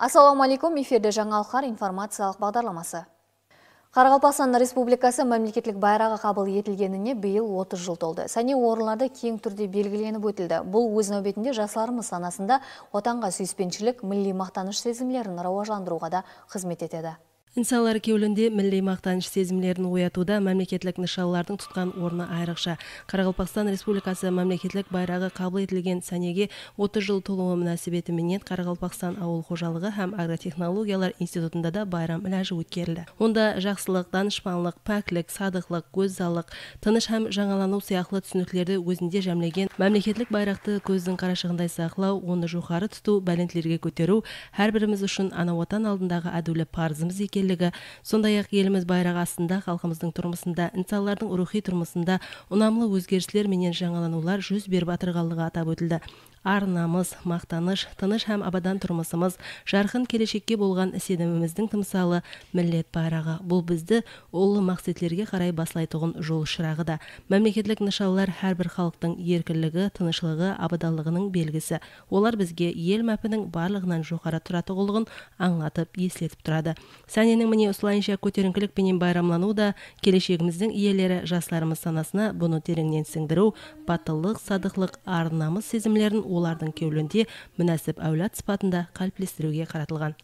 Ассаламу алейкум, эфирде жаңалықтар информациялық бағдарламасы. Қарғалпақстан Республикасы мәмлекетлік байрағы қабыл етілгеніне биыл 30 жыл толды. Сәне орынларды кең түрде белгіленіп өтілді. Бұл өз нәубетінде жасларымыз санасында отанға сүйіспеншілік, мүлі мақтаныш сезімлерін рауажландыруға да қызмет етеді инсалар кеулінде милли мақтаныш сезімлерін оятуда мемлекеттік нышаллардың тұтқан орны айрықша қарақалпақстан республикасы мемлекеттік байрағы қабыл етілген сәнеге 30 жыл толуы мөнәсәбетіменен қарақалпақстан ауыл қожалығы һәм агротехнологиялар институтында да байрам ләжі өткерілді онда жақсылық данышпанлық пәклік садықлық көззалық тыныш һәм жаңалану сияқты түсініктерді өзінде жәмлеген мемлекеттік байрақты көздің қарашығындай сақлау оны жоғары тұту бәленділерге көтеру әрбіріміз үшін ана отан алдындағы әдулі парызымыз екен қастерлігі сондай ақ еліміз байрағы астында халқымыздың тұрмысында инсанлардың рухи тұрмысында ұнамлы өзгерістер менен жаңаланулар жүз беріп атырғанлығы атап өтілді ар намыс мақтаныш тыныш һәм абадан тұрмысымыз жарқын келешекке болған сеніміміздің тымсалы миллет байрағы бұл бізді ұлы мақсетлерге қарай баслайтұғын жол шырағы да мемлекеттік нышалар әрбір халықтың еркінлігі тынышлығы абадалығының белгісі олар бізге ел мәпінің барлығынан жоғары тұратұғылығын аңлатып еслетіп тұрады сәненің міне осылайынша көтеріңкілікпенен байрамлану да келешегіміздің иелері жастарымыз санасына бұны тереңнен сіңдіру батылдық садықлық ар намыс сезімдерін олардың кеулінде мүнәсіп әулат сыпатында қалыптестіруге қаратылған